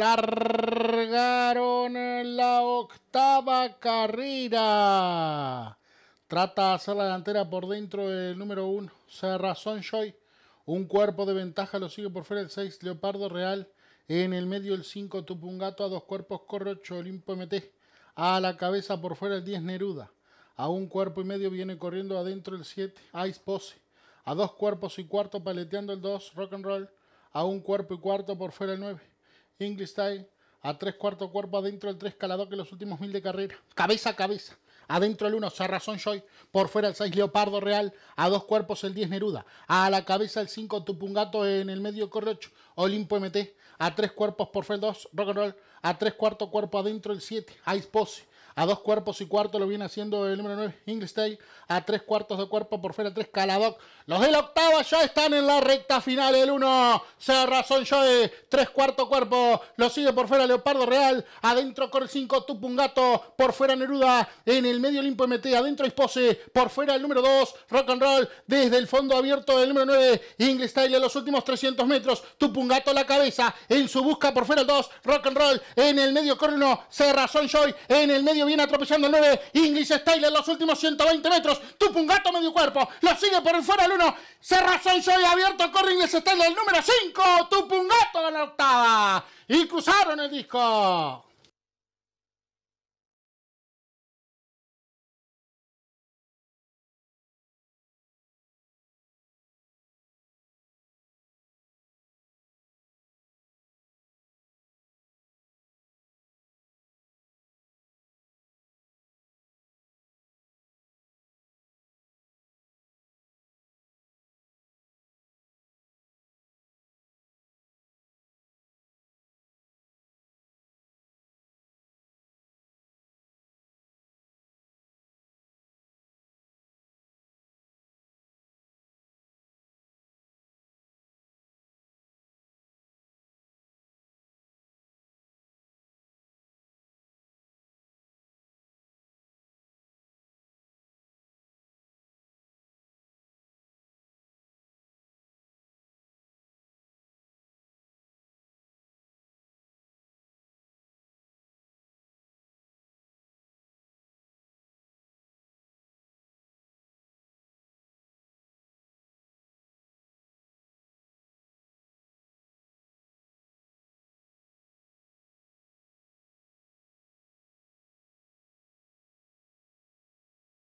cargaron la octava carrera. Trata de hacer la delantera por dentro el número 1, Serrazón Joy. Un cuerpo de ventaja lo sigue por fuera el 6, Leopardo Real. En el medio el 5, Tupungato. A dos cuerpos corre 8, Olimpo MT. A la cabeza por fuera el 10, Neruda. A un cuerpo y medio viene corriendo adentro el 7, Ice Pose. A dos cuerpos y cuarto paleteando el 2, Rock and Roll. A un cuerpo y cuarto por fuera el 9. Inglis a tres cuartos cuerpo adentro del 3 Calado que los últimos mil de carrera. Cabeza a cabeza. Adentro el 1, Sarrazón Joy. Por fuera el 6, Leopardo Real. A dos cuerpos el 10, Neruda. A la cabeza el 5, Tupungato en el medio corre Olimpo MT. A tres cuerpos por fuera el 2, Rock and Roll. A tres cuartos cuerpo adentro el 7, Ice Pose. A dos cuerpos y cuarto lo viene haciendo el número 9 Inglestay. A tres cuartos de cuerpo por fuera, tres Caladoc. Los de la octava ya están en la recta final. El 1, Cerrazón Joy. Tres cuarto cuerpo. Lo sigue por fuera Leopardo Real. Adentro Corre 5, Tupungato. Por fuera Neruda. En el medio Limpo MT. Adentro Espose. Por fuera el número 2, Rock and Roll. Desde el fondo abierto del número 9, Inglestyle. A los últimos 300 metros, Tupungato la cabeza. En su busca por fuera el 2, Rock and Roll. En el medio corre 1, Cerrazón Joy. En el medio viene atropellando el 9. Inglis Style en los últimos 120 metros. Tupungato medio cuerpo. Lo sigue por el fuera el 1. Cerrazón soy abierto. Corre Inglis Style el número 5. Tupungato en la octava. Y cruzaron el disco.